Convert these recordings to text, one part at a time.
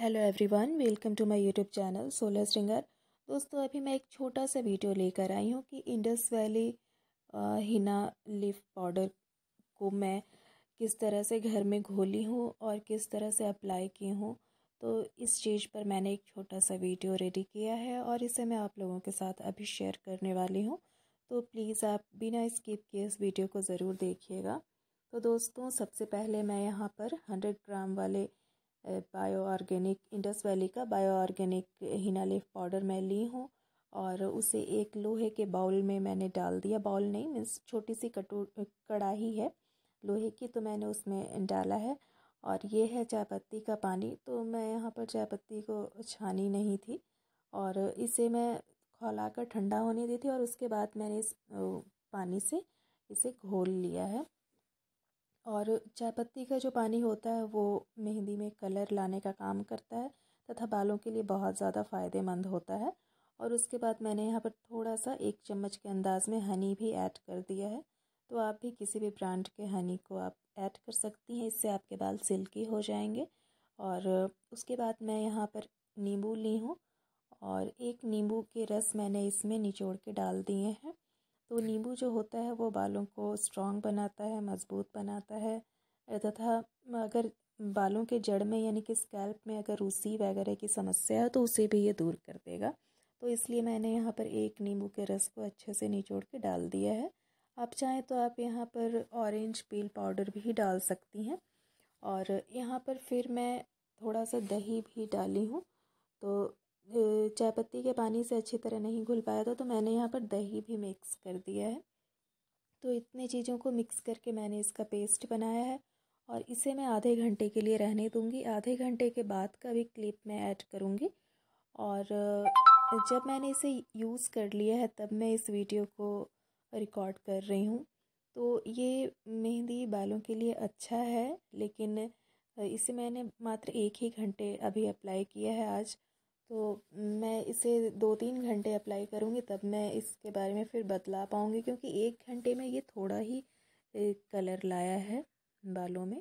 Hello everyone welcome to my YouTube channel solar stringer दोस्तों अभी मैं एक छोटा सा वीडियो लेकर आई हूँ कि इंडस वैली हिना लिफ पाउडर को मैं किस तरह से घर में घोली हूँ और किस तरह से अप्लाई की हूँ तो इस चीज़ पर मैंने एक छोटा सा वीडियो रेडी किया है और इसे मैं आप लोगों के साथ अभी शेयर करने वाली हूँ तो प्लीज़ आप बिना स्किप किए इस वीडियो को ज़रूर देखिएगा तो दोस्तों सबसे पहले मैं यहाँ पर हंड्रेड ग्राम वाले बायो ऑर्गेनिक इंडस वैली का bio organic henna leaf powder मैं ली हूँ और उसे एक लोहे के बाउल में मैंने डाल दिया बाउल नहीं मीन्स छोटी सी कटो कढ़ाही है लोहे की तो मैंने उसमें डाला है और ये है चाय पत्ती का पानी तो मैं यहाँ पर चाय पत्ती को छानी नहीं थी और इसे मैं खौला कर ठंडा होने दी थी और उसके बाद मैंने इस पानी से इसे घोल लिया है और चाय पत्ती का जो पानी होता है वो मेहंदी में कलर लाने का काम करता है तथा बालों के लिए बहुत ज़्यादा फ़ायदेमंद होता है और उसके बाद मैंने यहाँ पर थोड़ा सा एक चम्मच के अंदाज़ में हनी भी ऐड कर दिया है तो आप भी किसी भी ब्रांड के हनी को आप ऐड कर सकती हैं इससे आपके बाल सिल्की हो जाएंगे और उसके बाद मैं यहाँ पर नींबू ली हूँ और एक नींबू के रस मैंने इसमें निचोड़ के डाल दिए हैं तो नींबू जो होता है वो बालों को स्ट्रॉन्ग बनाता है मज़बूत बनाता है तथा अगर बालों के जड़ में यानी कि स्कैल्प में अगर रूसी वगैरह की समस्या है तो उसे भी ये दूर कर देगा तो इसलिए मैंने यहाँ पर एक नींबू के रस को अच्छे से निचोड़ के डाल दिया है आप चाहें तो आप यहाँ पर ऑरेंज पील पाउडर भी डाल सकती हैं और यहाँ पर फिर मैं थोड़ा सा दही भी डाली हूँ तो चाय पत्ती के पानी से अच्छी तरह नहीं घुल पाया था तो मैंने यहाँ पर दही भी मिक्स कर दिया है तो इतनी चीज़ों को मिक्स करके मैंने इसका पेस्ट बनाया है और इसे मैं आधे घंटे के लिए रहने दूँगी आधे घंटे के बाद का भी क्लिप मैं ऐड करूँगी और जब मैंने इसे यूज़ कर लिया है तब मैं इस वीडियो को रिकॉर्ड कर रही हूँ तो ये मेहंदी बालों के लिए अच्छा है लेकिन इसे मैंने मात्र एक ही घंटे अभी अप्लाई किया है आज तो मैं इसे दो तीन घंटे अप्लाई करूँगी तब मैं इसके बारे में फिर बतला पाऊँगी क्योंकि एक घंटे में ये थोड़ा ही कलर लाया है बालों में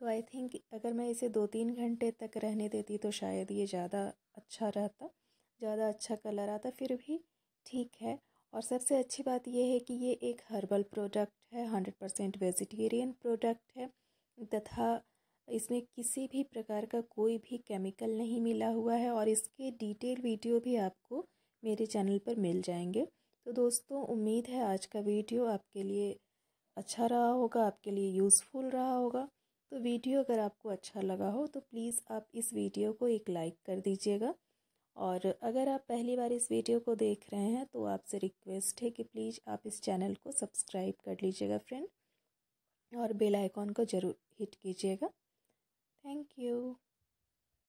तो आई थिंक अगर मैं इसे दो तीन घंटे तक रहने देती तो शायद ये ज़्यादा अच्छा रहता ज़्यादा अच्छा कलर आता फिर भी ठीक है और सबसे अच्छी बात यह है कि ये एक हर्बल प्रोडक्ट है हंड्रेड परसेंट वेजिटेरियन प्रोडक्ट है तथा इसमें किसी भी प्रकार का कोई भी केमिकल नहीं मिला हुआ है और इसके डिटेल वीडियो भी आपको मेरे चैनल पर मिल जाएंगे तो दोस्तों उम्मीद है आज का वीडियो आपके लिए अच्छा रहा होगा आपके लिए यूज़फुल रहा होगा तो वीडियो अगर आपको अच्छा लगा हो तो प्लीज़ आप इस वीडियो को एक लाइक कर दीजिएगा और अगर आप पहली बार इस वीडियो को देख रहे हैं तो आपसे रिक्वेस्ट है कि प्लीज़ आप इस चैनल को सब्सक्राइब कर लीजिएगा फ्रेंड और बेल आइकॉन को ज़रूर हिट कीजिएगा Thank you.